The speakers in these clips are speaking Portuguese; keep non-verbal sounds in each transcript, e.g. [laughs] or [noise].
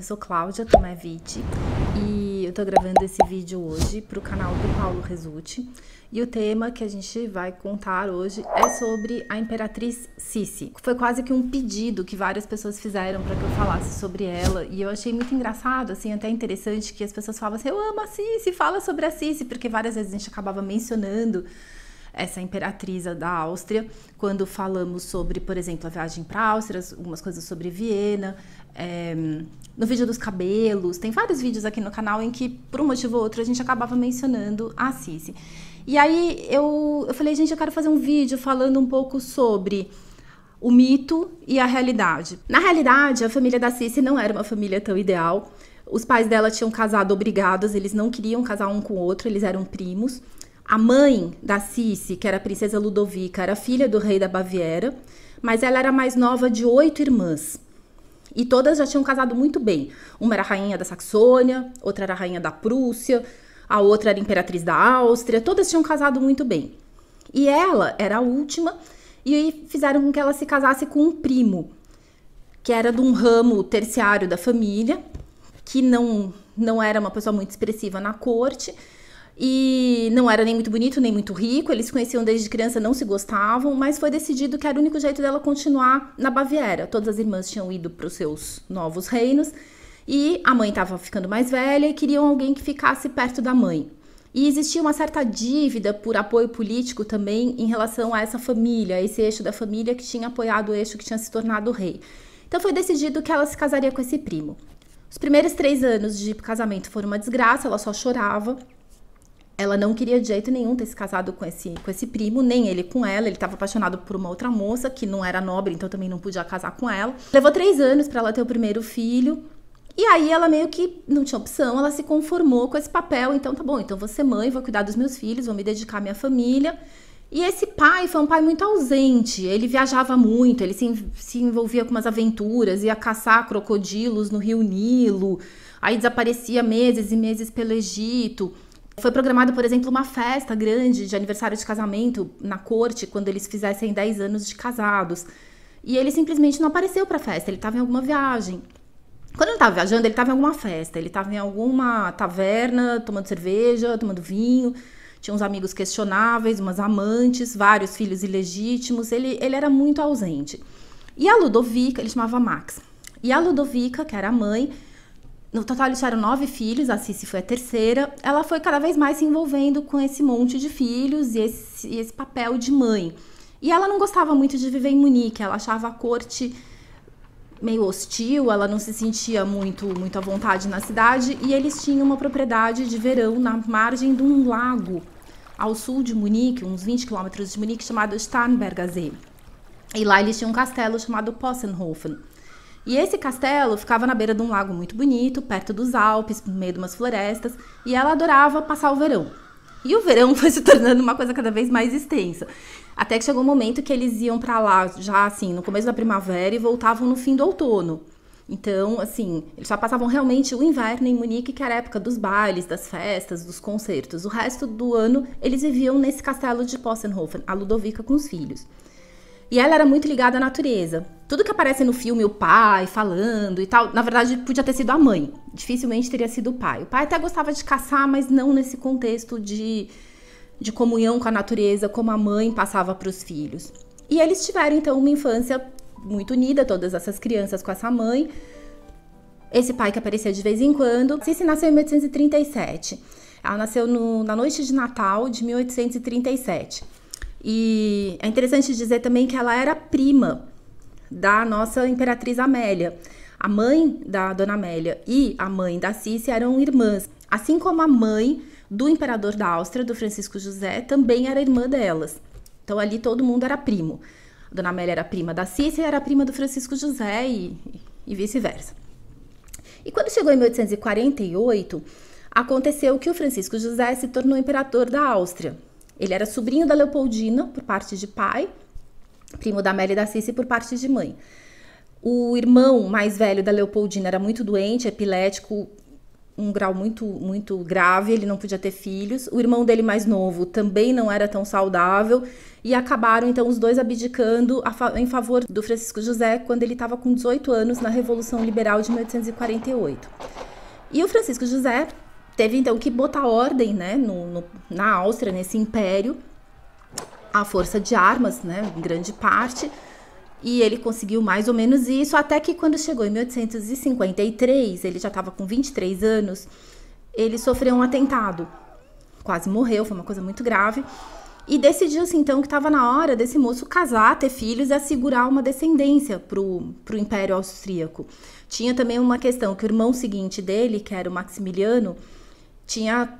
eu sou Cláudia Tomeviti e eu tô gravando esse vídeo hoje pro canal do Paulo Resulte. E o tema que a gente vai contar hoje é sobre a Imperatriz Sissi. Foi quase que um pedido que várias pessoas fizeram para que eu falasse sobre ela. E eu achei muito engraçado, assim, até interessante que as pessoas falavam assim: eu amo a Sissi, fala sobre a Sissi, porque várias vezes a gente acabava mencionando essa imperatriz da Áustria, quando falamos sobre, por exemplo, a viagem para Áustria, algumas coisas sobre Viena, é, no vídeo dos cabelos, tem vários vídeos aqui no canal em que, por um motivo ou outro, a gente acabava mencionando a Cici. E aí eu, eu falei, gente, eu quero fazer um vídeo falando um pouco sobre o mito e a realidade. Na realidade, a família da Cici não era uma família tão ideal. Os pais dela tinham casado obrigados, eles não queriam casar um com o outro, eles eram primos. A mãe da Cici, que era a princesa Ludovica, era filha do rei da Baviera, mas ela era mais nova de oito irmãs. E todas já tinham casado muito bem. Uma era rainha da Saxônia, outra era rainha da Prússia, a outra era imperatriz da Áustria, todas tinham casado muito bem. E ela era a última, e fizeram com que ela se casasse com um primo, que era de um ramo terciário da família, que não, não era uma pessoa muito expressiva na corte, e não era nem muito bonito, nem muito rico. Eles se conheciam desde criança, não se gostavam, mas foi decidido que era o único jeito dela continuar na Baviera. Todas as irmãs tinham ido para os seus novos reinos. E a mãe estava ficando mais velha e queriam alguém que ficasse perto da mãe. E existia uma certa dívida por apoio político também em relação a essa família, a esse eixo da família que tinha apoiado o eixo que tinha se tornado rei. Então foi decidido que ela se casaria com esse primo. Os primeiros três anos de casamento foram uma desgraça, ela só chorava ela não queria de jeito nenhum ter se casado com esse, com esse primo, nem ele com ela. Ele estava apaixonado por uma outra moça que não era nobre, então também não podia casar com ela. Levou três anos para ela ter o primeiro filho. E aí ela meio que não tinha opção, ela se conformou com esse papel. Então tá bom, então vou ser mãe, vou cuidar dos meus filhos, vou me dedicar à minha família. E esse pai foi um pai muito ausente. Ele viajava muito, ele se, se envolvia com umas aventuras, ia caçar crocodilos no rio Nilo, aí desaparecia meses e meses pelo Egito. Foi programado, por exemplo, uma festa grande de aniversário de casamento na corte, quando eles fizessem 10 anos de casados. E ele simplesmente não apareceu para a festa, ele estava em alguma viagem. Quando ele estava viajando, ele estava em alguma festa, ele estava em alguma taverna, tomando cerveja, tomando vinho. Tinha uns amigos questionáveis, umas amantes, vários filhos ilegítimos. Ele, ele era muito ausente. E a Ludovica, ele chamava Max. E a Ludovica, que era a mãe, no total eles tiveram nove filhos, a Cici foi a terceira. Ela foi cada vez mais se envolvendo com esse monte de filhos e esse, esse papel de mãe. E ela não gostava muito de viver em Munique, ela achava a corte meio hostil, ela não se sentia muito, muito à vontade na cidade e eles tinham uma propriedade de verão na margem de um lago ao sul de Munique, uns 20 quilômetros de Munique, chamado Starnberger E lá eles tinham um castelo chamado Possenhofen. E esse castelo ficava na beira de um lago muito bonito, perto dos Alpes, no meio de umas florestas, e ela adorava passar o verão. E o verão [laughs] foi se tornando uma coisa cada vez mais extensa. Até que chegou um momento que eles iam para lá, já assim, no começo da primavera e voltavam no fim do outono. Então, assim, eles só passavam realmente o inverno em Munique, que era a época dos bailes, das festas, dos concertos. O resto do ano eles viviam nesse castelo de Possenhofen, a Ludovica com os filhos. E ela era muito ligada à natureza. Tudo que aparece no filme, o pai falando e tal, na verdade podia ter sido a mãe. Dificilmente teria sido o pai. O pai até gostava de caçar, mas não nesse contexto de, de comunhão com a natureza, como a mãe passava para os filhos. E eles tiveram então uma infância muito unida, todas essas crianças com essa mãe. Esse pai que aparecia de vez em quando. Cici nasceu em 1837. Ela nasceu no, na noite de Natal de 1837. E é interessante dizer também que ela era prima da nossa imperatriz Amélia. A mãe da Dona Amélia e a mãe da Cícia eram irmãs, assim como a mãe do imperador da Áustria, do Francisco José, também era irmã delas. Então ali todo mundo era primo. A Dona Amélia era prima da Cícia e era prima do Francisco José e, e vice-versa. E quando chegou em 1848, aconteceu que o Francisco José se tornou imperador da Áustria. Ele era sobrinho da Leopoldina por parte de pai, primo da Amélia e da Cici por parte de mãe. O irmão mais velho da Leopoldina era muito doente, epilético, um grau muito muito grave, ele não podia ter filhos. O irmão dele mais novo também não era tão saudável e acabaram então os dois abdicando fa em favor do Francisco José quando ele estava com 18 anos na Revolução Liberal de 1848. E o Francisco José teve então que botar ordem né, no, no, na Áustria, nesse império, à força de armas, né, em grande parte. E ele conseguiu mais ou menos isso, até que quando chegou em 1853, ele já estava com 23 anos, ele sofreu um atentado. Quase morreu, foi uma coisa muito grave. E decidiu-se então que estava na hora desse moço casar, ter filhos e assegurar uma descendência para o Império Austríaco. Tinha também uma questão que o irmão seguinte dele, que era o Maximiliano, tinha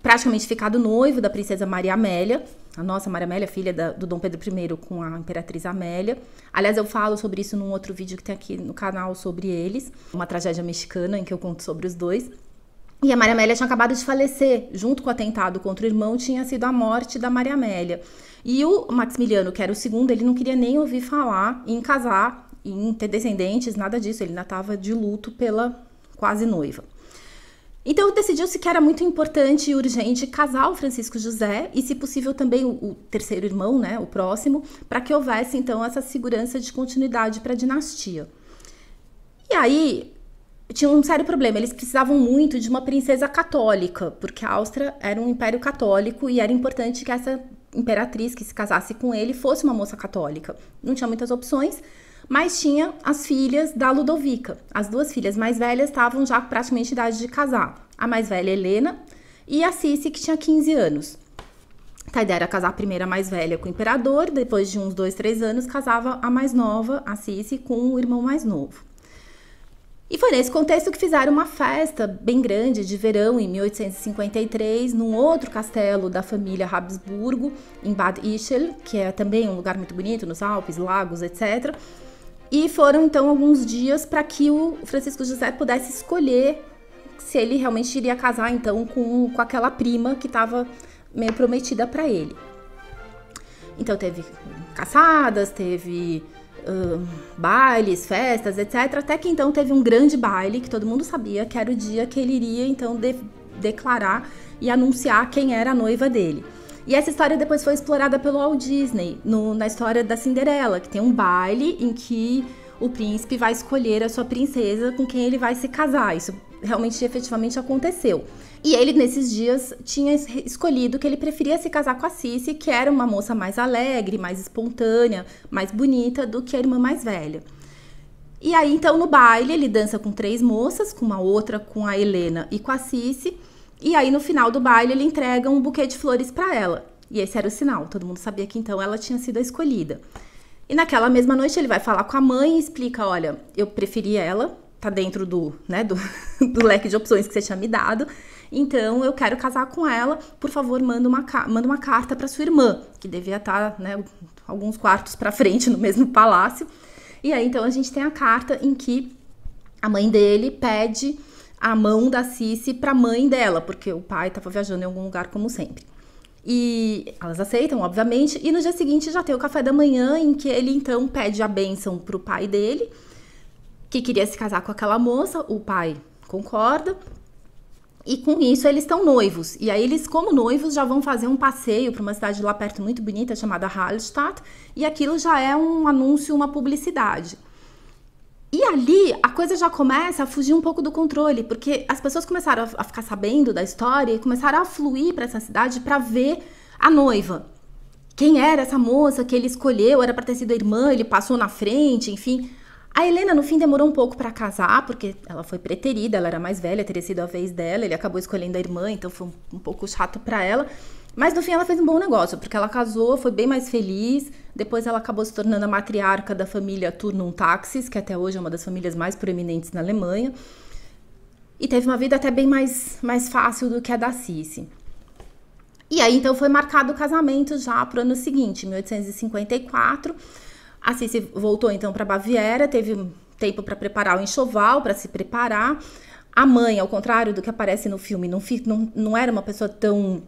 praticamente ficado noivo da princesa Maria Amélia, a nossa Maria Amélia, filha da, do Dom Pedro I com a Imperatriz Amélia. Aliás, eu falo sobre isso num outro vídeo que tem aqui no canal sobre eles, uma tragédia mexicana em que eu conto sobre os dois. E a Maria Amélia tinha acabado de falecer, junto com o atentado contra o irmão, tinha sido a morte da Maria Amélia. E o Maximiliano, que era o segundo, ele não queria nem ouvir falar em casar, em ter descendentes, nada disso. Ele ainda estava de luto pela quase noiva. Então decidiu-se que era muito importante e urgente casar o Francisco José e, se possível, também o, o terceiro irmão, né, o próximo, para que houvesse então essa segurança de continuidade para a dinastia. E aí tinha um sério problema, eles precisavam muito de uma princesa católica, porque a Áustria era um império católico e era importante que essa imperatriz que se casasse com ele fosse uma moça católica. Não tinha muitas opções. Mas tinha as filhas da Ludovica. As duas filhas mais velhas estavam já praticamente idade de casar. A mais velha, Helena, e a Cici, que tinha 15 anos. Tá, a ideia era casar a primeira mais velha com o imperador, depois de uns dois, três anos, casava a mais nova, a Cici, com o irmão mais novo. E foi nesse contexto que fizeram uma festa bem grande de verão em 1853, num outro castelo da família Habsburgo, em Bad Ischl, que é também um lugar muito bonito, nos Alpes, lagos, etc. E foram então alguns dias para que o Francisco José pudesse escolher se ele realmente iria casar então com, com aquela prima que estava meio prometida para ele. Então teve caçadas, teve uh, bailes, festas, etc. Até que então teve um grande baile que todo mundo sabia que era o dia que ele iria então de declarar e anunciar quem era a noiva dele. E essa história depois foi explorada pelo Walt Disney no, na história da Cinderela, que tem um baile em que o príncipe vai escolher a sua princesa com quem ele vai se casar. Isso realmente efetivamente aconteceu. E ele, nesses dias, tinha escolhido que ele preferia se casar com a Cici, que era uma moça mais alegre, mais espontânea, mais bonita do que a irmã mais velha. E aí, então, no baile, ele dança com três moças, com uma outra, com a Helena e com a Cici. E aí, no final do baile, ele entrega um buquê de flores para ela. E esse era o sinal, todo mundo sabia que então ela tinha sido a escolhida. E naquela mesma noite ele vai falar com a mãe e explica: olha, eu preferi ela, tá dentro do, né, do, [laughs] do leque de opções que você tinha me dado. Então eu quero casar com ela. Por favor, manda uma, manda uma carta para sua irmã, que devia estar tá, né, alguns quartos para frente no mesmo palácio. E aí então a gente tem a carta em que a mãe dele pede a mão da Cici para a mãe dela, porque o pai estava viajando em algum lugar, como sempre. E elas aceitam, obviamente, e no dia seguinte já tem o café da manhã em que ele então pede a bênção para o pai dele, que queria se casar com aquela moça, o pai concorda. E com isso eles estão noivos. E aí eles, como noivos, já vão fazer um passeio para uma cidade lá perto muito bonita chamada Hallstatt, e aquilo já é um anúncio, uma publicidade. E ali a coisa já começa a fugir um pouco do controle, porque as pessoas começaram a ficar sabendo da história e começaram a fluir para essa cidade para ver a noiva. Quem era essa moça que ele escolheu? Era para ter sido a irmã, ele passou na frente, enfim. A Helena no fim demorou um pouco para casar, porque ela foi preterida, ela era mais velha, teria sido a vez dela, ele acabou escolhendo a irmã, então foi um pouco chato para ela. Mas no fim ela fez um bom negócio, porque ela casou, foi bem mais feliz. Depois ela acabou se tornando a matriarca da família Turnum Taxis, que até hoje é uma das famílias mais proeminentes na Alemanha. E teve uma vida até bem mais, mais fácil do que a da Cici. E aí então foi marcado o casamento já para o ano seguinte, 1854. A Cici voltou então para Baviera, teve tempo para preparar o enxoval, para se preparar. A mãe, ao contrário do que aparece no filme, não, não, não era uma pessoa tão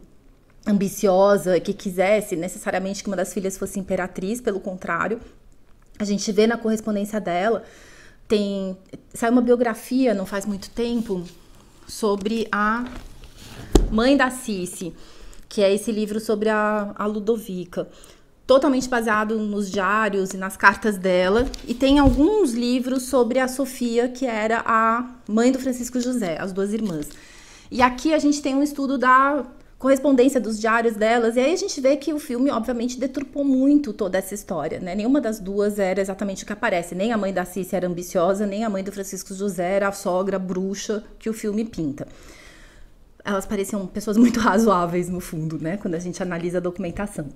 ambiciosa, que quisesse necessariamente que uma das filhas fosse imperatriz, pelo contrário, a gente vê na correspondência dela, tem saiu uma biografia não faz muito tempo sobre a mãe da Cici, que é esse livro sobre a, a Ludovica, totalmente baseado nos diários e nas cartas dela, e tem alguns livros sobre a Sofia, que era a mãe do Francisco José, as duas irmãs. E aqui a gente tem um estudo da correspondência dos diários delas. E aí a gente vê que o filme, obviamente, deturpou muito toda essa história, né? Nenhuma das duas era exatamente o que aparece. Nem a mãe da Cícia era ambiciosa, nem a mãe do Francisco José era a sogra bruxa que o filme pinta. Elas pareciam pessoas muito [laughs] razoáveis, no fundo, né? Quando a gente analisa a documentação.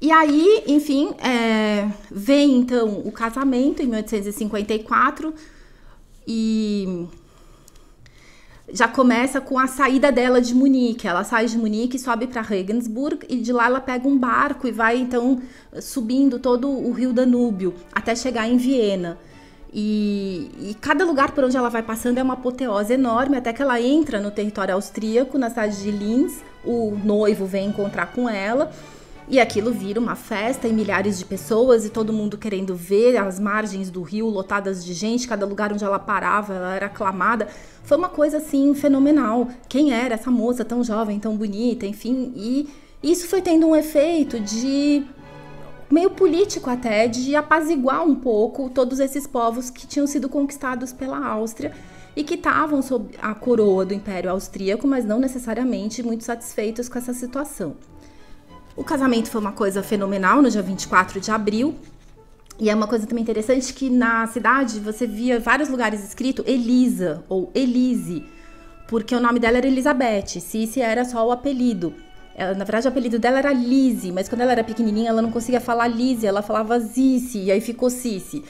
E aí, enfim, é... vem então o casamento em 1854 e já começa com a saída dela de Munique. Ela sai de Munique, sobe para Regensburg e de lá ela pega um barco e vai então subindo todo o rio Danúbio até chegar em Viena. E, e, cada lugar por onde ela vai passando é uma apoteose enorme, até que ela entra no território austríaco, na cidade de Linz. O noivo vem encontrar com ela e aquilo vira uma festa e milhares de pessoas e todo mundo querendo ver as margens do rio lotadas de gente, cada lugar onde ela parava, ela era aclamada. Foi uma coisa assim fenomenal. Quem era essa moça tão jovem, tão bonita, enfim, e isso foi tendo um efeito de meio político até de apaziguar um pouco todos esses povos que tinham sido conquistados pela Áustria e que estavam sob a coroa do Império Austríaco, mas não necessariamente muito satisfeitos com essa situação. O casamento foi uma coisa fenomenal no dia 24 de abril. E é uma coisa também interessante que na cidade você via vários lugares escrito Elisa ou Elise, porque o nome dela era Elizabeth, Cice era só o apelido. Ela, na verdade, o apelido dela era Lise, mas quando ela era pequenininha ela não conseguia falar Lise, ela falava Zice, e aí ficou Cici.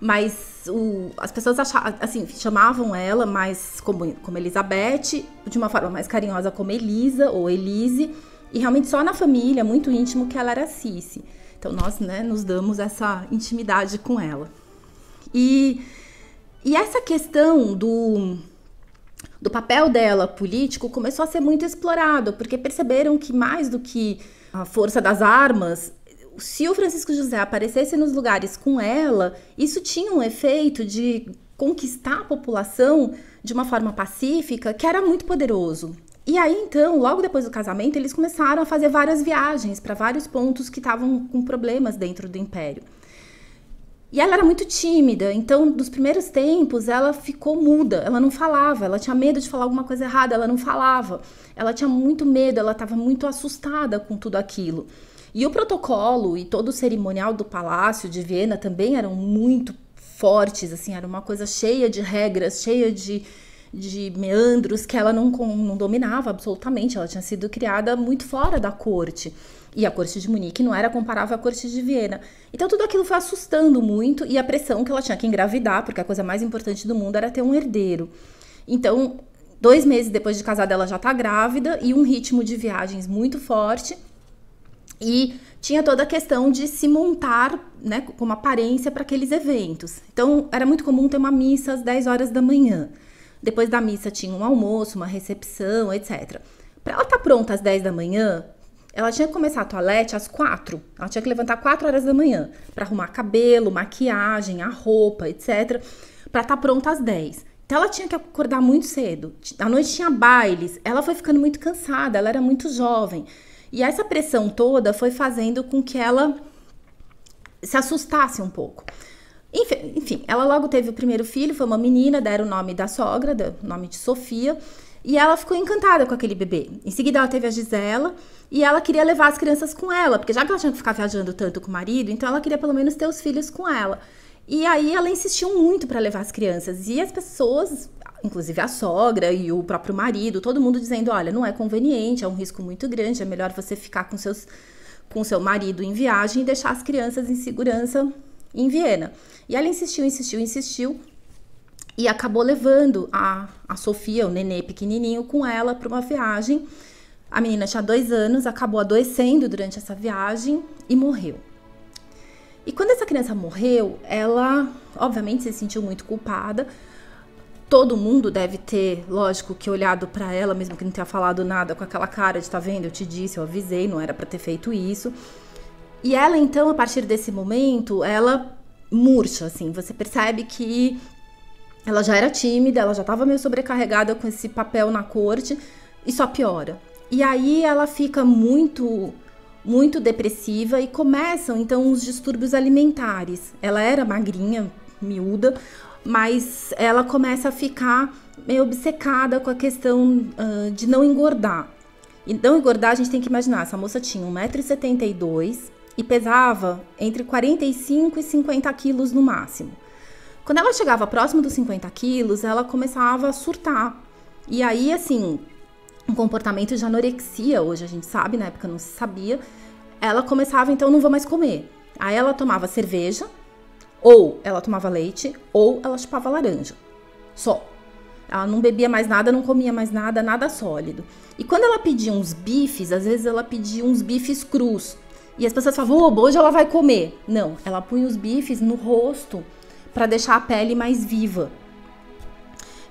Mas o, as pessoas achavam, assim, chamavam ela mais como, como Elizabeth, de uma forma mais carinhosa como Elisa ou Elise e realmente só na família, muito íntimo, que ela era cis Então nós né, nos damos essa intimidade com ela. E, e essa questão do, do papel dela político começou a ser muito explorado, porque perceberam que mais do que a força das armas, se o Francisco José aparecesse nos lugares com ela, isso tinha um efeito de conquistar a população de uma forma pacífica que era muito poderoso. E aí, então, logo depois do casamento, eles começaram a fazer várias viagens para vários pontos que estavam com problemas dentro do império. E ela era muito tímida, então, dos primeiros tempos, ela ficou muda, ela não falava, ela tinha medo de falar alguma coisa errada, ela não falava, ela tinha muito medo, ela estava muito assustada com tudo aquilo. E o protocolo e todo o cerimonial do palácio de Viena também eram muito fortes, assim, era uma coisa cheia de regras, cheia de de meandros que ela não, não dominava absolutamente, ela tinha sido criada muito fora da corte. E a corte de Munique não era comparável à corte de Viena. Então tudo aquilo foi assustando muito e a pressão que ela tinha que engravidar, porque a coisa mais importante do mundo era ter um herdeiro. Então, dois meses depois de casada, ela já está grávida e um ritmo de viagens muito forte. E tinha toda a questão de se montar né, como aparência para aqueles eventos. Então, era muito comum ter uma missa às 10 horas da manhã. Depois da missa tinha um almoço, uma recepção, etc. Para ela estar tá pronta às 10 da manhã, ela tinha que começar a toalete às 4. Ela tinha que levantar 4 horas da manhã para arrumar cabelo, maquiagem, a roupa, etc. Para estar tá pronta às 10. Então ela tinha que acordar muito cedo. À noite tinha bailes. Ela foi ficando muito cansada, ela era muito jovem. E essa pressão toda foi fazendo com que ela se assustasse um pouco. Enfim, ela logo teve o primeiro filho, foi uma menina, deram o nome da sogra, o nome de Sofia, e ela ficou encantada com aquele bebê. Em seguida, ela teve a Gisela e ela queria levar as crianças com ela, porque já que ela tinha que ficar viajando tanto com o marido, então ela queria pelo menos ter os filhos com ela. E aí ela insistiu muito para levar as crianças e as pessoas, inclusive a sogra e o próprio marido, todo mundo dizendo: olha, não é conveniente, é um risco muito grande, é melhor você ficar com seus com seu marido em viagem e deixar as crianças em segurança em Viena. E ela insistiu, insistiu, insistiu e acabou levando a, a Sofia, o nenê pequenininho, com ela para uma viagem. A menina tinha dois anos, acabou adoecendo durante essa viagem e morreu. E quando essa criança morreu, ela obviamente se sentiu muito culpada. Todo mundo deve ter, lógico, que olhado para ela, mesmo que não tenha falado nada com aquela cara de tá vendo, eu te disse, eu avisei, não era para ter feito isso. E ela, então, a partir desse momento, ela murcha, assim. Você percebe que ela já era tímida, ela já estava meio sobrecarregada com esse papel na corte e só piora. E aí ela fica muito muito depressiva e começam então os distúrbios alimentares. Ela era magrinha, miúda, mas ela começa a ficar meio obcecada com a questão uh, de não engordar. E não engordar, a gente tem que imaginar, essa moça tinha 1,72m, e pesava entre 45 e 50 quilos no máximo. Quando ela chegava próximo dos 50 quilos, ela começava a surtar. E aí, assim, um comportamento de anorexia, hoje a gente sabe, na época não se sabia, ela começava então, não vou mais comer. Aí ela tomava cerveja, ou ela tomava leite, ou ela chupava laranja. Só. Ela não bebia mais nada, não comia mais nada, nada sólido. E quando ela pedia uns bifes, às vezes ela pedia uns bifes crus, e as pessoas falavam, hoje ela vai comer. Não, ela punha os bifes no rosto para deixar a pele mais viva.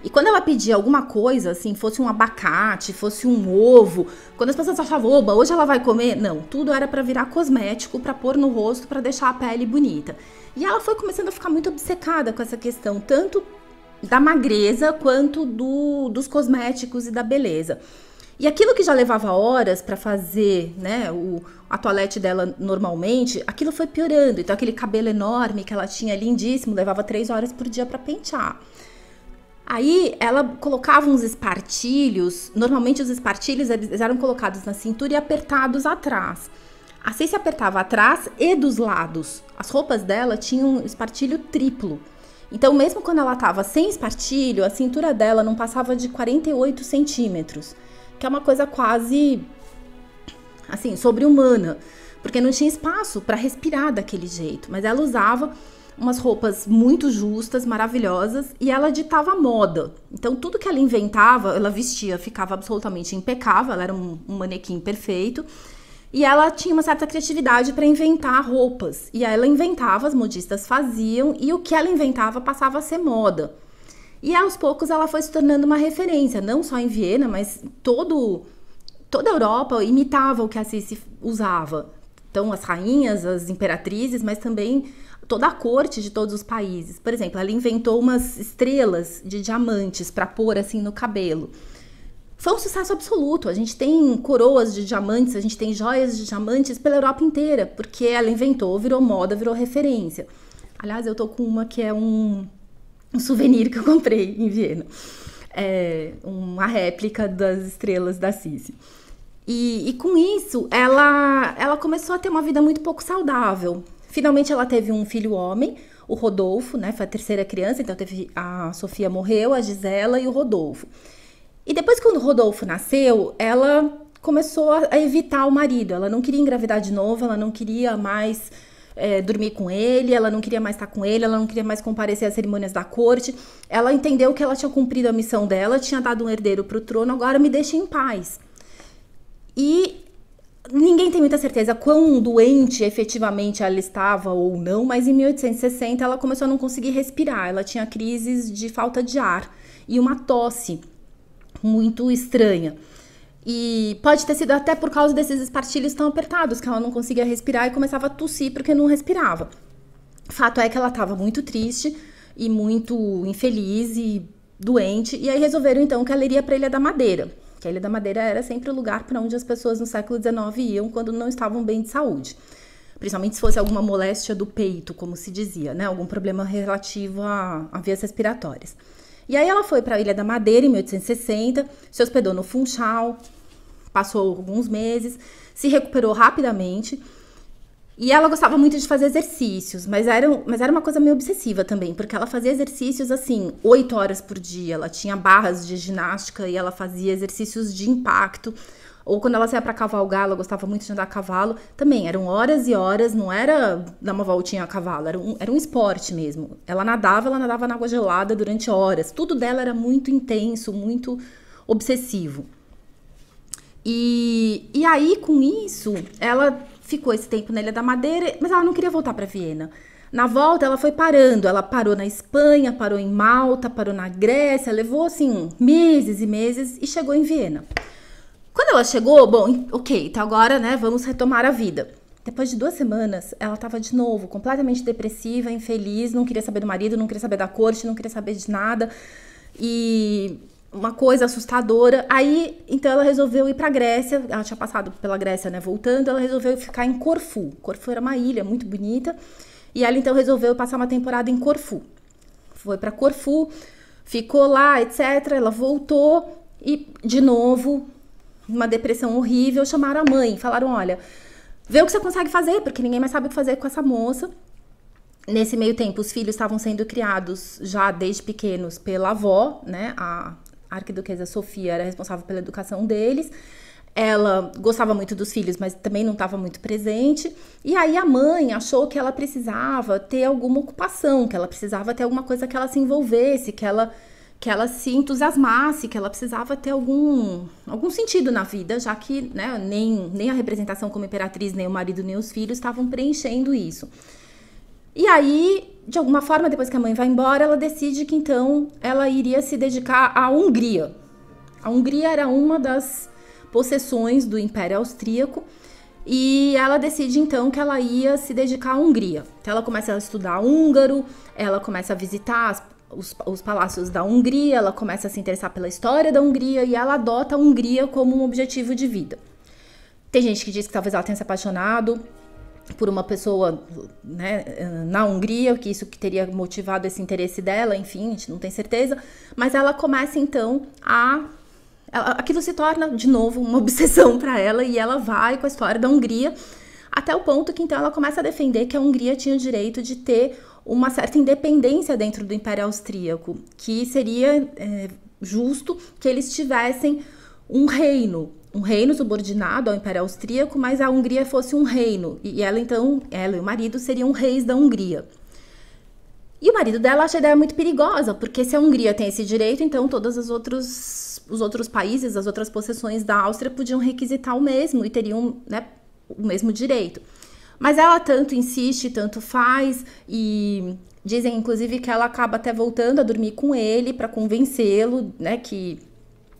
E quando ela pedia alguma coisa, assim, fosse um abacate, fosse um ovo, quando as pessoas achavam, oba, hoje ela vai comer, não, tudo era para virar cosmético, para pôr no rosto, para deixar a pele bonita. E ela foi começando a ficar muito obcecada com essa questão, tanto da magreza quanto do, dos cosméticos e da beleza. E aquilo que já levava horas para fazer, né, o, a toilette dela normalmente, aquilo foi piorando. Então aquele cabelo enorme que ela tinha, lindíssimo, levava três horas por dia para pentear. Aí ela colocava uns espartilhos, normalmente os espartilhos eles eram colocados na cintura e apertados atrás. Assim se apertava atrás e dos lados. As roupas dela tinham espartilho triplo. Então, mesmo quando ela estava sem espartilho, a cintura dela não passava de 48 centímetros que é uma coisa quase assim, sobre-humana, porque não tinha espaço para respirar daquele jeito, mas ela usava umas roupas muito justas, maravilhosas, e ela ditava moda. Então tudo que ela inventava, ela vestia, ficava absolutamente impecável, ela era um, um manequim perfeito. E ela tinha uma certa criatividade para inventar roupas. E ela inventava, as modistas faziam, e o que ela inventava passava a ser moda. E aos poucos ela foi se tornando uma referência, não só em Viena, mas todo, toda a Europa imitava o que a Assisi usava. Então, as rainhas, as imperatrizes, mas também toda a corte de todos os países. Por exemplo, ela inventou umas estrelas de diamantes para pôr assim no cabelo. Foi um sucesso absoluto. A gente tem coroas de diamantes, a gente tem joias de diamantes pela Europa inteira, porque ela inventou, virou moda, virou referência. Aliás, eu tô com uma que é um um souvenir que eu comprei em Viena. É, uma réplica das estrelas da Sisi. E, e, com isso, ela, ela começou a ter uma vida muito pouco saudável. Finalmente, ela teve um filho homem, o Rodolfo, né? Foi a terceira criança, então teve a Sofia morreu, a Gisela e o Rodolfo. E depois, quando o Rodolfo nasceu, ela começou a, a evitar o marido. Ela não queria engravidar de novo, ela não queria mais é, dormir com ele, ela não queria mais estar com ele, ela não queria mais comparecer às cerimônias da corte. Ela entendeu que ela tinha cumprido a missão dela, tinha dado um herdeiro para o trono, agora me deixa em paz. E ninguém tem muita certeza quão doente efetivamente ela estava ou não, mas em 1860 ela começou a não conseguir respirar, ela tinha crises de falta de ar e uma tosse muito estranha. E pode ter sido até por causa desses espartilhos tão apertados que ela não conseguia respirar e começava a tossir porque não respirava. Fato é que ela estava muito triste e muito infeliz e doente. E aí resolveram então que ela iria para a Ilha da Madeira, que a Ilha da Madeira era sempre o lugar para onde as pessoas no século XIX iam quando não estavam bem de saúde. Principalmente se fosse alguma moléstia do peito, como se dizia, né? Algum problema relativo a, a vias respiratórias. E aí ela foi para a Ilha da Madeira em 1860, se hospedou no Funchal, Passou alguns meses, se recuperou rapidamente. E ela gostava muito de fazer exercícios, mas era, mas era uma coisa meio obsessiva também, porque ela fazia exercícios assim, oito horas por dia. Ela tinha barras de ginástica e ela fazia exercícios de impacto. Ou quando ela saía para cavalgar, ela gostava muito de andar a cavalo. Também eram horas e horas, não era dar uma voltinha a cavalo, era um, era um esporte mesmo. Ela nadava, ela nadava na água gelada durante horas. Tudo dela era muito intenso, muito obsessivo. E, e aí, com isso, ela ficou esse tempo na Ilha da Madeira, mas ela não queria voltar para Viena. Na volta, ela foi parando. Ela parou na Espanha, parou em Malta, parou na Grécia. Levou, assim, meses e meses e chegou em Viena. Quando ela chegou, bom, ok, então agora, né, vamos retomar a vida. Depois de duas semanas, ela estava de novo, completamente depressiva, infeliz, não queria saber do marido, não queria saber da corte, não queria saber de nada. E uma coisa assustadora. Aí, então ela resolveu ir para Grécia. Ela tinha passado pela Grécia, né? Voltando, ela resolveu ficar em Corfu. Corfu era uma ilha muito bonita. E ela então resolveu passar uma temporada em Corfu. Foi para Corfu, ficou lá, etc. Ela voltou e de novo uma depressão horrível. Chamaram a mãe, falaram: "Olha, vê o que você consegue fazer, porque ninguém mais sabe o que fazer com essa moça". Nesse meio tempo, os filhos estavam sendo criados já desde pequenos pela avó, né? A arquiduquesa Sofia era responsável pela educação deles. Ela gostava muito dos filhos, mas também não estava muito presente. E aí a mãe achou que ela precisava ter alguma ocupação, que ela precisava ter alguma coisa que ela se envolvesse, que ela que ela se entusiasmasse, que ela precisava ter algum, algum sentido na vida, já que né, nem, nem a representação como imperatriz, nem o marido, nem os filhos estavam preenchendo isso. E aí de alguma forma, depois que a mãe vai embora, ela decide que então ela iria se dedicar à Hungria. A Hungria era uma das possessões do Império Austríaco e ela decide então que ela ia se dedicar à Hungria. Então ela começa a estudar húngaro, ela começa a visitar as, os, os palácios da Hungria, ela começa a se interessar pela história da Hungria e ela adota a Hungria como um objetivo de vida. Tem gente que diz que talvez ela tenha se apaixonado por uma pessoa né, na Hungria, que isso que teria motivado esse interesse dela, enfim, a gente não tem certeza, mas ela começa então a. Aquilo se torna de novo uma [laughs] obsessão para ela e ela vai com a história da Hungria até o ponto que então ela começa a defender que a Hungria tinha o direito de ter uma certa independência dentro do Império Austríaco, que seria é, justo que eles tivessem um reino um reino subordinado ao Império Austríaco, mas a Hungria fosse um reino, e ela então, ela e o marido seriam reis da Hungria. E o marido dela acha a ideia muito perigosa, porque se a Hungria tem esse direito, então todos os outros, os outros países, as outras possessões da Áustria podiam requisitar o mesmo e teriam né, o mesmo direito. Mas ela tanto insiste, tanto faz, e dizem inclusive que ela acaba até voltando a dormir com ele para convencê-lo né, que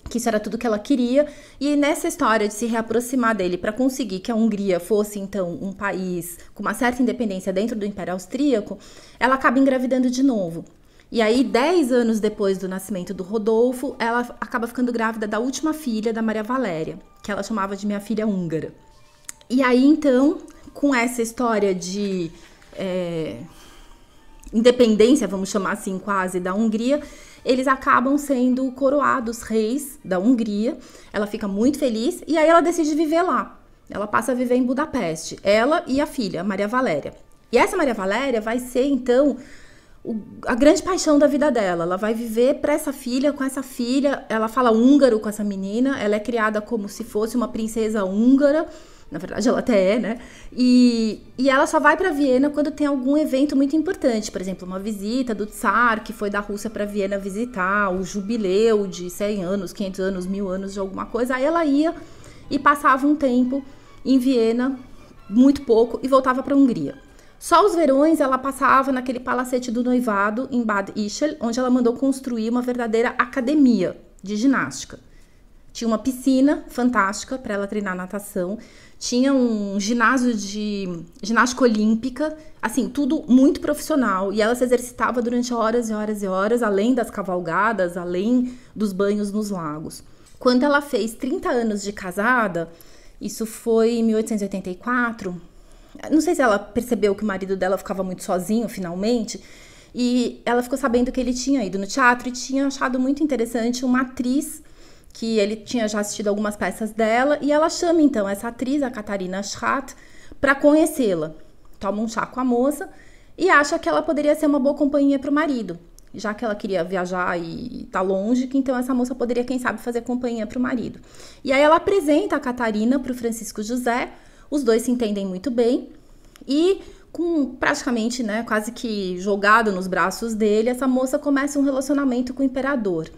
que isso era tudo que ela queria. E nessa história de se reaproximar dele para conseguir que a Hungria fosse então um país com uma certa independência dentro do Império Austríaco, ela acaba engravidando de novo. E aí, dez anos depois do nascimento do Rodolfo, ela acaba ficando grávida da última filha da Maria Valéria, que ela chamava de minha filha húngara. E aí, então, com essa história de é, independência, vamos chamar assim quase, da Hungria, eles acabam sendo coroados reis da Hungria. Ela fica muito feliz e aí ela decide viver lá. Ela passa a viver em Budapeste, ela e a filha, Maria Valéria. E essa Maria Valéria vai ser então a grande paixão da vida dela. Ela vai viver para essa filha, com essa filha. Ela fala húngaro com essa menina. Ela é criada como se fosse uma princesa húngara. Na verdade, ela até é, né? E, e ela só vai para Viena quando tem algum evento muito importante, por exemplo, uma visita do Tsar, que foi da Rússia para Viena visitar, o jubileu de 100 anos, 500 anos, mil anos de alguma coisa. Aí ela ia e passava um tempo em Viena, muito pouco, e voltava para a Hungria. Só os verões ela passava naquele palacete do noivado em Bad Ischl, onde ela mandou construir uma verdadeira academia de ginástica. Tinha uma piscina fantástica para ela treinar natação tinha um ginásio de ginástica olímpica, assim, tudo muito profissional. E ela se exercitava durante horas e horas e horas, além das cavalgadas, além dos banhos nos lagos. Quando ela fez 30 anos de casada, isso foi em 1884. Não sei se ela percebeu que o marido dela ficava muito sozinho finalmente. E ela ficou sabendo que ele tinha ido no teatro e tinha achado muito interessante uma atriz que ele tinha já assistido algumas peças dela, e ela chama então essa atriz, a Catarina Schratt para conhecê-la. Toma um chá com a moça e acha que ela poderia ser uma boa companhia para o marido, já que ela queria viajar e tá longe, que então essa moça poderia, quem sabe, fazer companhia para o marido. E aí ela apresenta a Catarina para o Francisco José, os dois se entendem muito bem e com praticamente, né, quase que jogado nos braços dele, essa moça começa um relacionamento com o imperador.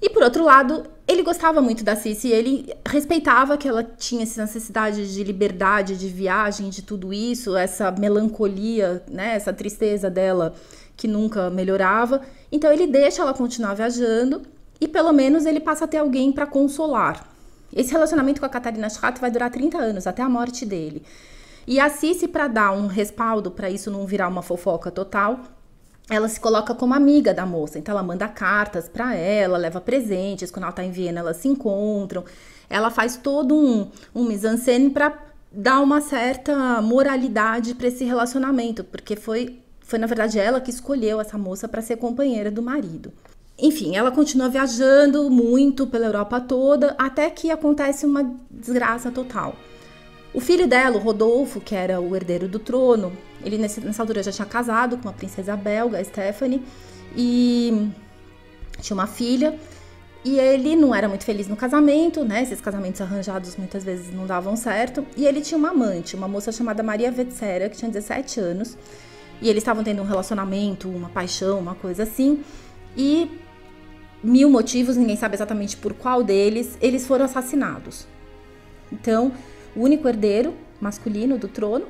E por outro lado, ele gostava muito da Cici, ele respeitava que ela tinha essa necessidade de liberdade, de viagem, de tudo isso, essa melancolia, né, essa tristeza dela que nunca melhorava. Então ele deixa ela continuar viajando e pelo menos ele passa a ter alguém para consolar. Esse relacionamento com a Catarina Schratt vai durar 30 anos, até a morte dele. E a Cici, para dar um respaldo para isso não virar uma fofoca total, ela se coloca como amiga da moça, então ela manda cartas para ela, leva presentes, quando ela tá em Viena elas se encontram, ela faz todo um, um mise-en-scène para dar uma certa moralidade para esse relacionamento, porque foi, foi na verdade ela que escolheu essa moça para ser companheira do marido. Enfim, ela continua viajando muito pela Europa toda, até que acontece uma desgraça total. O filho dela, o Rodolfo, que era o herdeiro do trono, ele, nessa altura, já tinha casado com uma princesa belga, Stephanie, e tinha uma filha. E ele não era muito feliz no casamento, né? Esses casamentos arranjados muitas vezes não davam certo. E ele tinha uma amante, uma moça chamada Maria Vetsera, que tinha 17 anos. E eles estavam tendo um relacionamento, uma paixão, uma coisa assim. E mil motivos, ninguém sabe exatamente por qual deles, eles foram assassinados. Então, o único herdeiro masculino do trono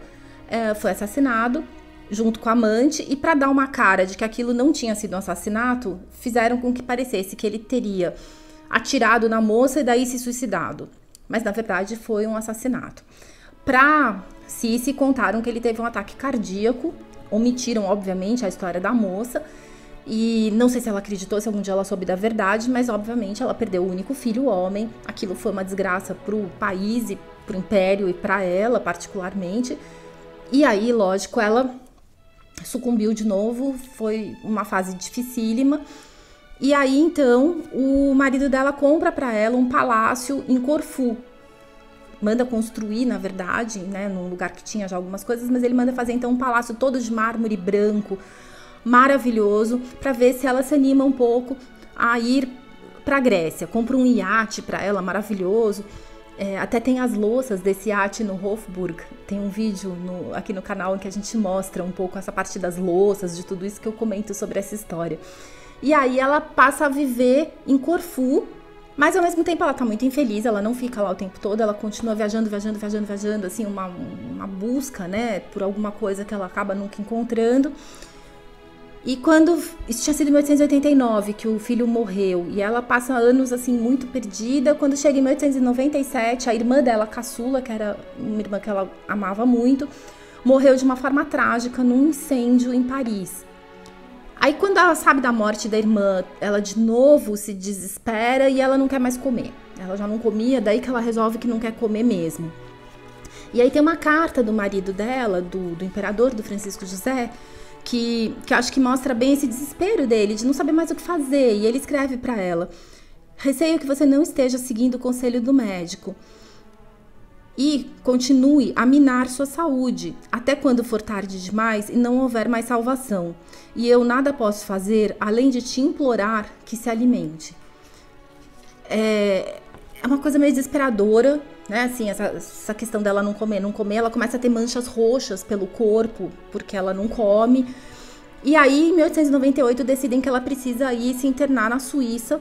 é, foi assassinado junto com a amante e para dar uma cara de que aquilo não tinha sido um assassinato, fizeram com que parecesse que ele teria atirado na moça e daí se suicidado. Mas na verdade foi um assassinato. Pra Cici contaram que ele teve um ataque cardíaco, omitiram obviamente a história da moça. E não sei se ela acreditou, se algum dia ela soube da verdade, mas obviamente ela perdeu o único filho, o homem. Aquilo foi uma desgraça pro país e pro império e para ela particularmente. E aí, lógico, ela sucumbiu de novo, foi uma fase dificílima. E aí, então, o marido dela compra para ela um palácio em Corfu. Manda construir, na verdade, né, num lugar que tinha já algumas coisas, mas ele manda fazer então um palácio todo de mármore branco, maravilhoso, para ver se ela se anima um pouco a ir para Grécia. Compra um iate para ela maravilhoso é, até tem as louças desse arte no Hofburg. Tem um vídeo no, aqui no canal em que a gente mostra um pouco essa parte das louças, de tudo isso que eu comento sobre essa história. E aí ela passa a viver em Corfu, mas ao mesmo tempo ela tá muito infeliz, ela não fica lá o tempo todo, ela continua viajando, viajando, viajando, viajando, assim, uma, uma busca, né, por alguma coisa que ela acaba nunca encontrando. E quando. Isso tinha sido em 1889 que o filho morreu. E ela passa anos assim muito perdida. Quando chega em 1897, a irmã dela, caçula, que era uma irmã que ela amava muito, morreu de uma forma trágica num incêndio em Paris. Aí quando ela sabe da morte da irmã, ela de novo se desespera e ela não quer mais comer. Ela já não comia, daí que ela resolve que não quer comer mesmo. E aí tem uma carta do marido dela, do, do imperador, do Francisco José, que, que acho que mostra bem esse desespero dele, de não saber mais o que fazer. E ele escreve para ela: Receio que você não esteja seguindo o conselho do médico. E continue a minar sua saúde, até quando for tarde demais e não houver mais salvação. E eu nada posso fazer além de te implorar que se alimente. É, é uma coisa meio desesperadora, né? Assim, essa, essa questão dela não comer, não comer, ela começa a ter manchas roxas pelo corpo, porque ela não come. E aí, em 1898, decidem que ela precisa ir se internar na Suíça,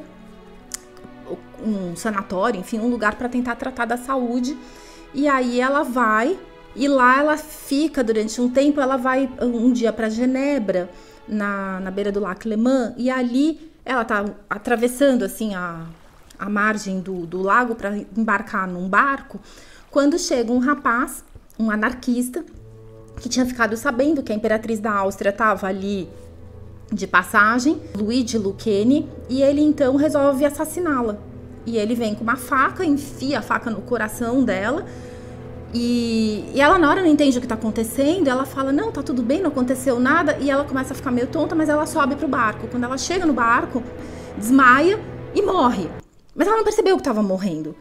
um sanatório, enfim, um lugar para tentar tratar da saúde. E aí ela vai e lá ela fica durante um tempo. Ela vai um dia para Genebra, na, na beira do Lac Leman, e ali ela tá atravessando assim a à margem do, do lago para embarcar num barco, quando chega um rapaz, um anarquista, que tinha ficado sabendo que a imperatriz da Áustria estava ali de passagem, Luigi Lucchini, e ele então resolve assassiná-la. E ele vem com uma faca, enfia a faca no coração dela. E, e ela, na hora, não entende o que está acontecendo. Ela fala: Não, tá tudo bem, não aconteceu nada. E ela começa a ficar meio tonta, mas ela sobe para o barco. Quando ela chega no barco, desmaia e morre. Mas ela não percebeu que estava morrendo.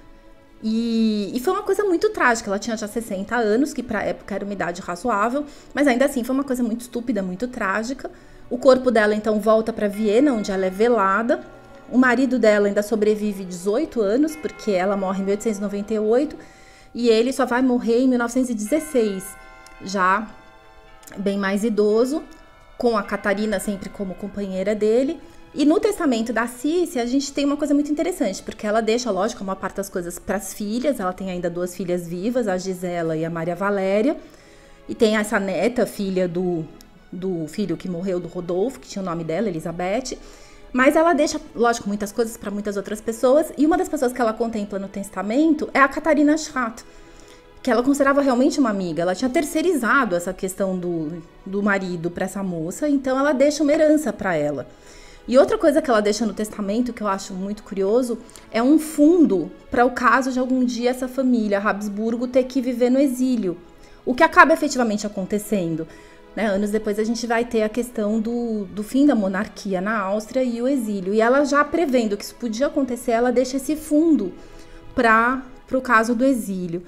E, e, foi uma coisa muito trágica. Ela tinha já 60 anos, que para época era uma idade razoável, mas ainda assim foi uma coisa muito estúpida, muito trágica. O corpo dela então volta para Viena, onde ela é velada. O marido dela ainda sobrevive 18 anos, porque ela morre em 1898, e ele só vai morrer em 1916, já bem mais idoso, com a Catarina sempre como companheira dele. E no testamento da Cícia, a gente tem uma coisa muito interessante, porque ela deixa, lógico, uma parte das coisas para as filhas. Ela tem ainda duas filhas vivas, a Gisela e a Maria Valéria. E tem essa neta, filha do, do filho que morreu, do Rodolfo, que tinha o nome dela, Elizabeth. Mas ela deixa, lógico, muitas coisas para muitas outras pessoas. E uma das pessoas que ela contempla no testamento é a Catarina Schratt, que ela considerava realmente uma amiga. Ela tinha terceirizado essa questão do, do marido para essa moça, então ela deixa uma herança para ela. E outra coisa que ela deixa no testamento, que eu acho muito curioso, é um fundo para o caso de algum dia essa família Habsburgo ter que viver no exílio. O que acaba efetivamente acontecendo. Né? Anos depois a gente vai ter a questão do, do fim da monarquia na Áustria e o exílio. E ela já prevendo que isso podia acontecer, ela deixa esse fundo para o caso do exílio.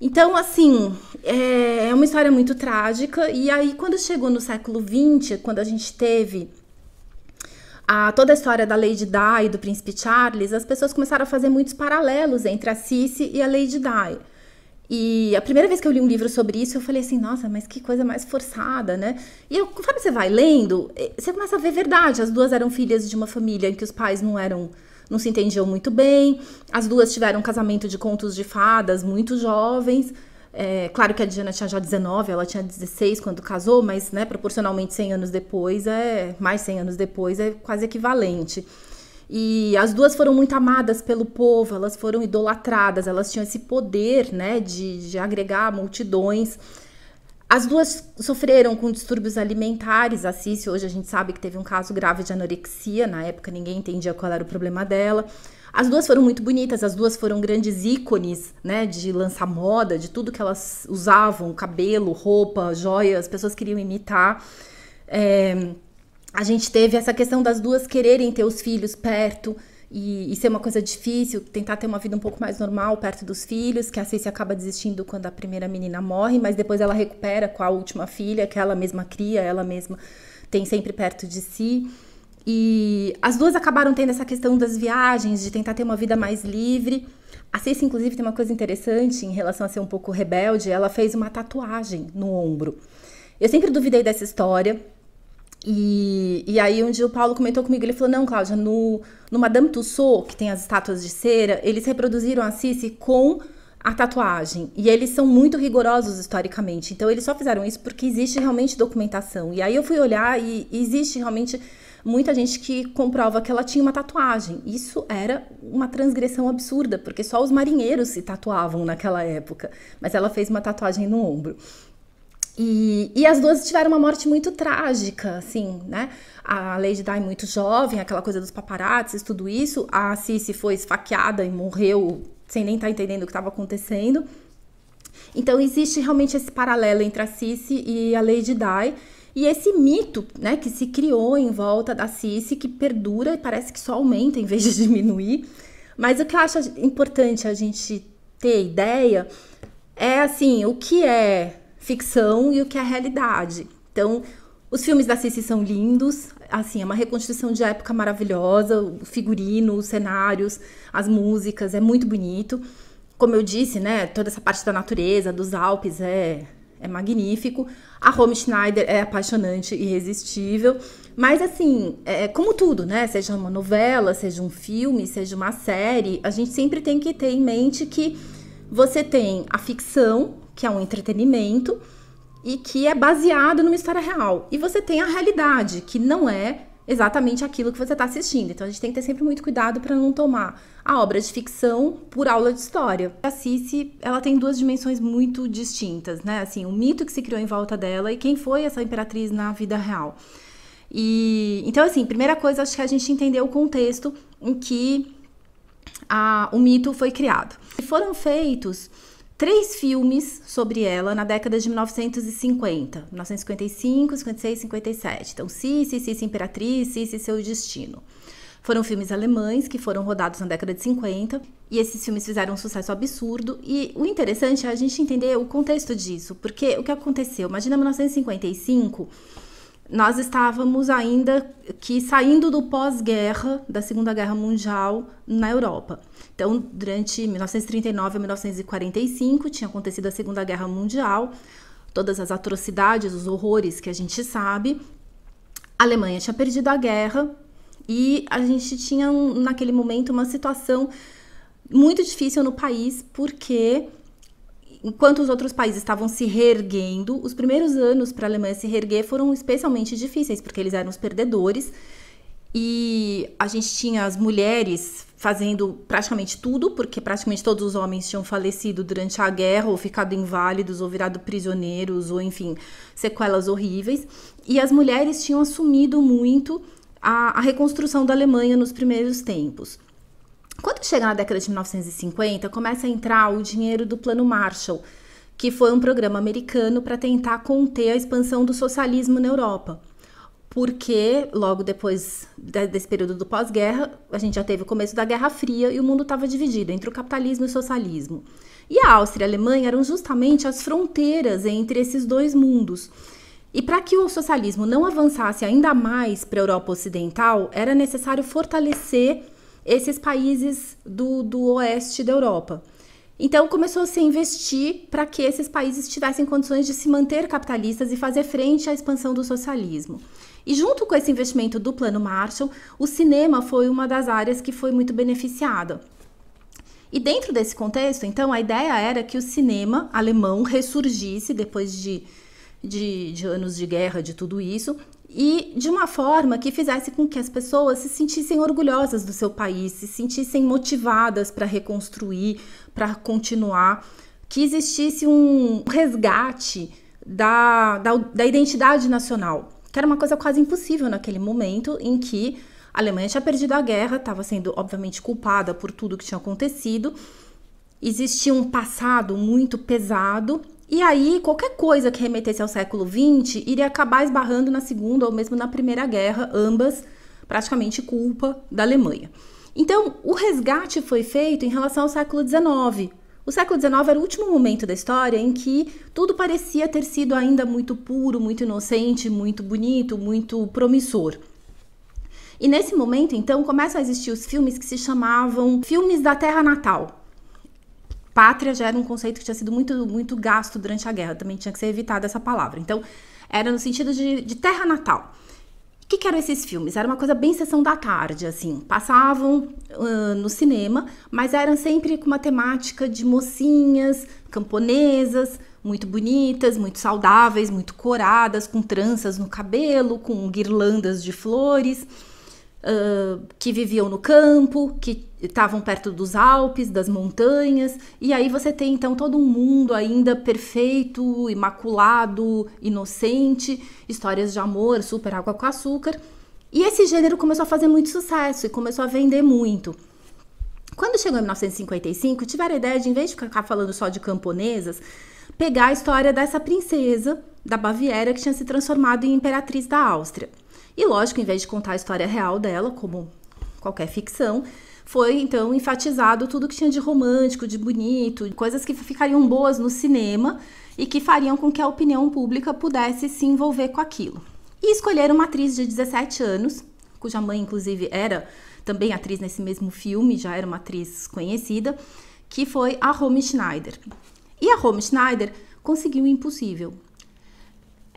Então, assim, é, é uma história muito trágica. E aí, quando chegou no século XX, quando a gente teve a, toda a história da Lady Di e do príncipe Charles, as pessoas começaram a fazer muitos paralelos entre a Cici e a Lady Di. E a primeira vez que eu li um livro sobre isso, eu falei assim, nossa, mas que coisa mais forçada, né? E eu, conforme você vai lendo, eh, você começa a ver verdade. As duas eram filhas de uma família em que os pais não eram, não se entendiam muito bem. As duas tiveram um casamento de contos de fadas muito jovens. É, claro que a Diana tinha já 19, ela tinha 16 quando casou, mas né, proporcionalmente 100 anos depois, é mais 100 anos depois, é quase equivalente. E as duas foram muito amadas pelo povo, elas foram idolatradas, elas tinham esse poder né, de, de agregar multidões. As duas sofreram com distúrbios alimentares. A Cici, hoje a gente sabe que teve um caso grave de anorexia, na época ninguém entendia qual era o problema dela. As duas foram muito bonitas, as duas foram grandes ícones, né, de lançar moda, de tudo que elas usavam, cabelo, roupa, joias, as pessoas queriam imitar. É, a gente teve essa questão das duas quererem ter os filhos perto, e, e ser uma coisa difícil, tentar ter uma vida um pouco mais normal perto dos filhos, que a Ceci acaba desistindo quando a primeira menina morre, mas depois ela recupera com a última filha, que ela mesma cria, ela mesma tem sempre perto de si. E as duas acabaram tendo essa questão das viagens, de tentar ter uma vida mais livre. A Ceci, inclusive, tem uma coisa interessante em relação a ser um pouco rebelde. Ela fez uma tatuagem no ombro. Eu sempre duvidei dessa história. E, e aí um dia o Paulo comentou comigo, ele falou, não, Cláudia, no, no Madame Tussauds, que tem as estátuas de cera, eles reproduziram a Cici com a tatuagem. E eles são muito rigorosos historicamente. Então, eles só fizeram isso porque existe realmente documentação. E aí eu fui olhar e, e existe realmente muita gente que comprova que ela tinha uma tatuagem. Isso era uma transgressão absurda, porque só os marinheiros se tatuavam naquela época. Mas ela fez uma tatuagem no ombro. E, e, as duas tiveram uma morte muito trágica, assim, né? A Lady Di muito jovem, aquela coisa dos paparazzis, tudo isso. A Cici foi esfaqueada e morreu sem nem estar tá entendendo o que estava acontecendo. Então existe realmente esse paralelo entre a Cici e a Lady Di. E esse mito, né, que se criou em volta da Cici, que perdura e parece que só aumenta em vez de [laughs] diminuir. Mas o que eu acho importante a gente ter ideia é assim, o que é ficção e o que é realidade. Então, os filmes da Cici são lindos, assim, é uma reconstrução de época maravilhosa, o figurino, os cenários, as músicas, é muito bonito. Como eu disse, né, toda essa parte da natureza, dos Alpes é é magnífico. A Home Schneider é apaixonante, e irresistível. Mas assim, é, é, como tudo, né? Seja uma novela, seja um filme, seja uma série, a gente sempre tem que ter em mente que você tem a ficção, que é um entretenimento, e que é baseado numa história real. E você tem a realidade, que não é exatamente aquilo que você está assistindo. Então a gente tem que ter sempre muito cuidado para não tomar a obra de ficção por aula de história. A Cici, ela tem duas dimensões muito distintas, né? Assim, o mito que se criou em volta dela e quem foi essa imperatriz na vida real. E então assim, primeira coisa, acho que a gente entendeu o contexto em que a, o mito foi criado. E foram feitos três filmes sobre ela na década de 1950, 1955, 56, 57. Então, Cici, Cici Imperatriz, Cici Seu Destino. Foram filmes alemães que foram rodados na década de 50 e esses filmes fizeram um sucesso absurdo. E o interessante é a gente entender o contexto disso, porque o que aconteceu? Imagina 1955 nós estávamos ainda que saindo do pós-guerra, da Segunda Guerra Mundial na Europa. Então, durante 1939 a 1945 tinha acontecido a Segunda Guerra Mundial, todas as atrocidades, os horrores que a gente sabe. A Alemanha tinha perdido a guerra e a gente tinha naquele momento uma situação muito difícil no país porque Enquanto os outros países estavam se reerguendo, os primeiros anos para a Alemanha se reerguer foram especialmente difíceis, porque eles eram os perdedores. E a gente tinha as mulheres fazendo praticamente tudo, porque praticamente todos os homens tinham falecido durante a guerra, ou ficado inválidos, ou virado prisioneiros, ou enfim, sequelas horríveis. E as mulheres tinham assumido muito a, a reconstrução da Alemanha nos primeiros tempos chega na década de 1950, começa a entrar o dinheiro do Plano Marshall, que foi um programa americano para tentar conter a expansão do socialismo na Europa. Porque logo depois desse período do pós-guerra, a gente já teve o começo da Guerra Fria e o mundo estava dividido entre o capitalismo e o socialismo. E a Áustria e a Alemanha eram justamente as fronteiras entre esses dois mundos. E para que o socialismo não avançasse ainda mais para a Europa Ocidental, era necessário fortalecer esses países do, do oeste da Europa. Então começou se a se investir para que esses países tivessem condições de se manter capitalistas e fazer frente à expansão do socialismo. E junto com esse investimento do Plano Marshall, o cinema foi uma das áreas que foi muito beneficiada. E dentro desse contexto, então, a ideia era que o cinema alemão ressurgisse depois de, de, de anos de guerra, de tudo isso, e de uma forma que fizesse com que as pessoas se sentissem orgulhosas do seu país, se sentissem motivadas para reconstruir, para continuar, que existisse um resgate da, da, da, identidade nacional, que era uma coisa quase impossível naquele momento em que a Alemanha tinha perdido a guerra, estava sendo obviamente culpada por tudo que tinha acontecido, existia um passado muito pesado e aí, qualquer coisa que remetesse ao século XX iria acabar esbarrando na Segunda ou mesmo na Primeira Guerra, ambas praticamente culpa da Alemanha. Então, o resgate foi feito em relação ao século XIX. O século XIX era o último momento da história em que tudo parecia ter sido ainda muito puro, muito inocente, muito bonito, muito promissor. E nesse momento, então, começam a existir os filmes que se chamavam filmes da terra natal, pátria já era um conceito que tinha sido muito, muito gasto durante a guerra, também tinha que ser evitada essa palavra. Então, era no sentido de, de terra natal. O que, que, eram esses filmes? Era uma coisa bem sessão da tarde, assim. Passavam uh, no cinema, mas eram sempre com uma temática de mocinhas, camponesas, muito bonitas, muito saudáveis, muito coradas, com tranças no cabelo, com guirlandas de flores, uh, que viviam no campo, que estavam perto dos Alpes, das montanhas, e aí você tem então todo um mundo ainda perfeito, imaculado, inocente, histórias de amor, super água com açúcar. E esse gênero começou a fazer muito sucesso e começou a vender muito. Quando chegou em 1955, tiveram a ideia de, em vez de ficar falando só de camponesas, pegar a história dessa princesa da Baviera que tinha se transformado em imperatriz da Áustria. E lógico, em vez de contar a história real dela, como qualquer ficção, foi então enfatizado tudo que tinha de romântico, de bonito, coisas que ficariam boas no cinema e que fariam com que a opinião pública pudesse se envolver com aquilo. E escolheram uma atriz de 17 anos, cuja mãe, inclusive, era também atriz nesse mesmo filme, já era uma atriz conhecida, que foi a Romy Schneider. E a Romy Schneider conseguiu o impossível.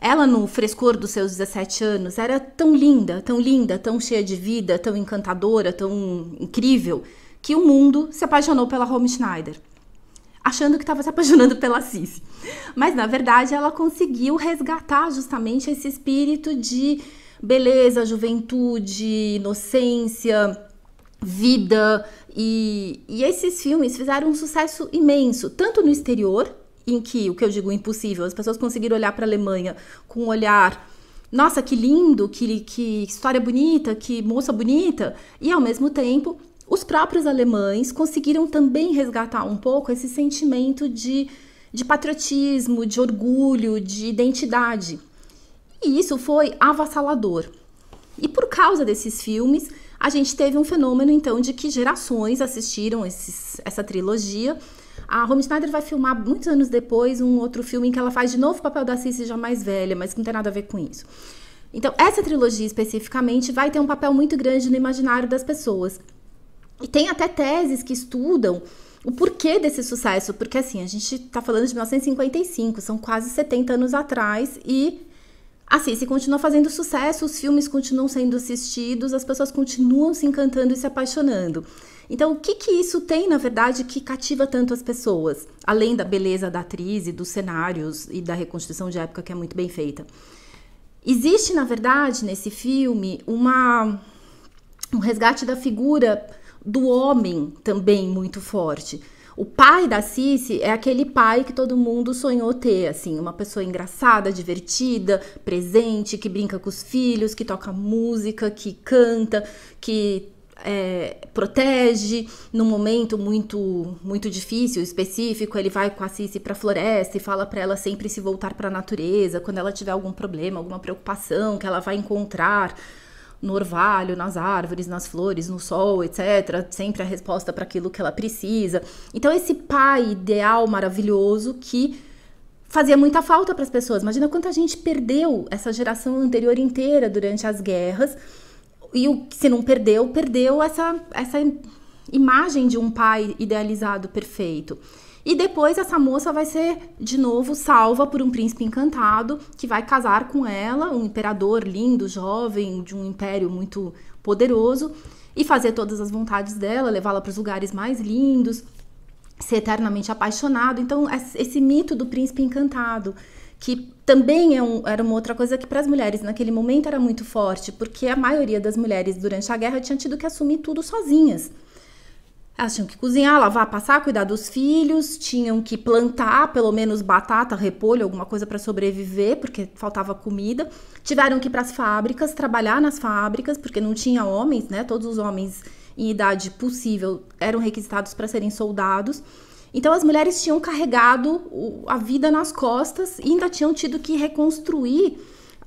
Ela, no frescor dos seus 17 anos, era tão linda, tão linda, tão cheia de vida, tão encantadora, tão incrível, que o mundo se apaixonou pela Home Schneider, achando que estava se apaixonando pela Cici. Mas, na verdade, ela conseguiu resgatar justamente esse espírito de beleza, juventude, inocência, vida. E, e esses filmes fizeram um sucesso imenso, tanto no exterior em que o que eu digo impossível, as pessoas conseguiram olhar para a Alemanha com um olhar nossa, que lindo, que, que história bonita, que moça bonita, e ao mesmo tempo os próprios alemães conseguiram também resgatar um pouco esse sentimento de, de patriotismo, de orgulho, de identidade. E isso foi avassalador. E por causa desses filmes, a gente teve um fenômeno então de que gerações assistiram esses, essa trilogia a Romy Schneider vai filmar muitos anos depois um outro filme em que ela faz de novo o papel da Cissy já mais velha, mas que não tem nada a ver com isso. Então, essa trilogia especificamente vai ter um papel muito grande no imaginário das pessoas. E tem até teses que estudam o porquê desse sucesso, porque assim, a gente está falando de 1955, são quase 70 anos atrás e assim se continua fazendo sucesso, os filmes continuam sendo assistidos, as pessoas continuam se encantando e se apaixonando. Então, o que, que isso tem, na verdade, que cativa tanto as pessoas? Além da beleza da atriz e dos cenários e da reconstrução de época que é muito bem feita. Existe, na verdade, nesse filme, uma, um resgate da figura do homem também muito forte. O pai da Cici é aquele pai que todo mundo sonhou ter, assim, uma pessoa engraçada, divertida, presente, que brinca com os filhos, que toca música, que canta, que é, protege num momento muito muito difícil, específico. Ele vai com a Cici para a floresta e fala para ela sempre se voltar para a natureza quando ela tiver algum problema, alguma preocupação que ela vai encontrar no orvalho, nas árvores, nas flores, no sol, etc. Sempre a resposta para aquilo que ela precisa. Então, esse pai ideal maravilhoso que fazia muita falta para as pessoas. Imagina quanta gente perdeu essa geração anterior inteira durante as guerras. E o se não perdeu, perdeu essa, essa imagem de um pai idealizado perfeito. E depois essa moça vai ser de novo salva por um príncipe encantado que vai casar com ela, um imperador lindo, jovem, de um império muito poderoso, e fazer todas as vontades dela, levá-la para os lugares mais lindos, ser eternamente apaixonado. Então, esse mito do príncipe encantado, que também é um, era uma outra coisa que para as mulheres naquele momento era muito forte, porque a maioria das mulheres durante a guerra tinha tido que assumir tudo sozinhas. Elas tinham que cozinhar, lavar, passar, cuidar dos filhos, tinham que plantar pelo menos batata, repolho, alguma coisa para sobreviver, porque faltava comida. Tiveram que ir para as fábricas, trabalhar nas fábricas, porque não tinha homens, né? Todos os homens em idade possível eram requisitados para serem soldados. Então as mulheres tinham carregado a vida nas costas e ainda tinham tido que reconstruir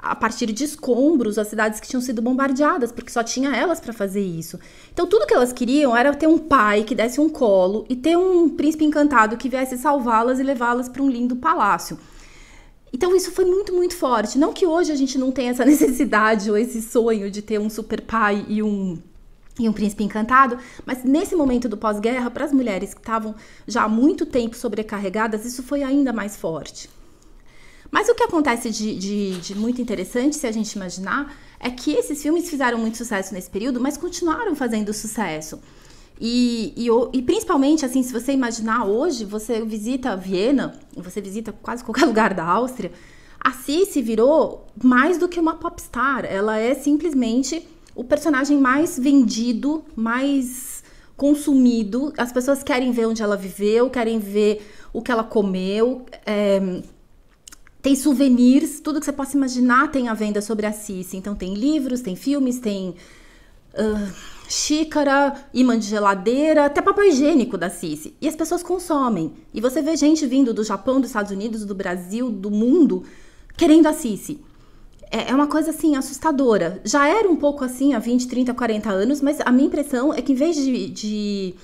a partir de escombros as cidades que tinham sido bombardeadas, porque só tinha elas para fazer isso. Então tudo que elas queriam era ter um pai que desse um colo e ter um príncipe encantado que viesse salvá-las e levá-las para um lindo palácio. Então isso foi muito, muito forte. Não que hoje a gente não tenha essa [laughs] necessidade ou esse sonho de ter um super pai e um e um príncipe encantado, mas nesse momento do pós-guerra, para as mulheres que estavam já há muito tempo sobrecarregadas, isso foi ainda mais forte. Mas o que acontece de, de, de muito interessante, se a gente imaginar, é que esses filmes fizeram muito sucesso nesse período, mas continuaram fazendo sucesso. E, e, e, principalmente, assim, se você imaginar hoje, você visita Viena, você visita quase qualquer [laughs] lugar da Áustria, a Cici virou mais do que uma popstar. Ela é simplesmente o personagem mais vendido, mais consumido. As pessoas querem ver onde ela viveu, querem ver o que ela comeu. É, tem souvenirs, tudo que você possa imaginar tem à venda sobre a Cici. Então tem livros, tem filmes, tem uh, xícara, imã de geladeira, até papel higiênico da Cici. E as pessoas consomem. E você vê gente vindo do Japão, dos Estados Unidos, do Brasil, do mundo, querendo a Cici. É, é uma coisa assim, assustadora. Já era um pouco assim há 20, 30, 40 anos, mas a minha impressão é que em vez de, de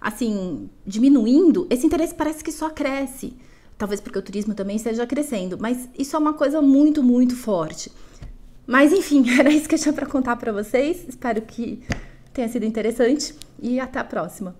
assim, diminuindo, esse interesse parece que só cresce. Talvez porque o turismo também esteja crescendo, mas isso é uma coisa muito, muito forte. Mas enfim, [laughs] era isso que eu tinha para contar para vocês. Espero que tenha sido interessante e até a próxima.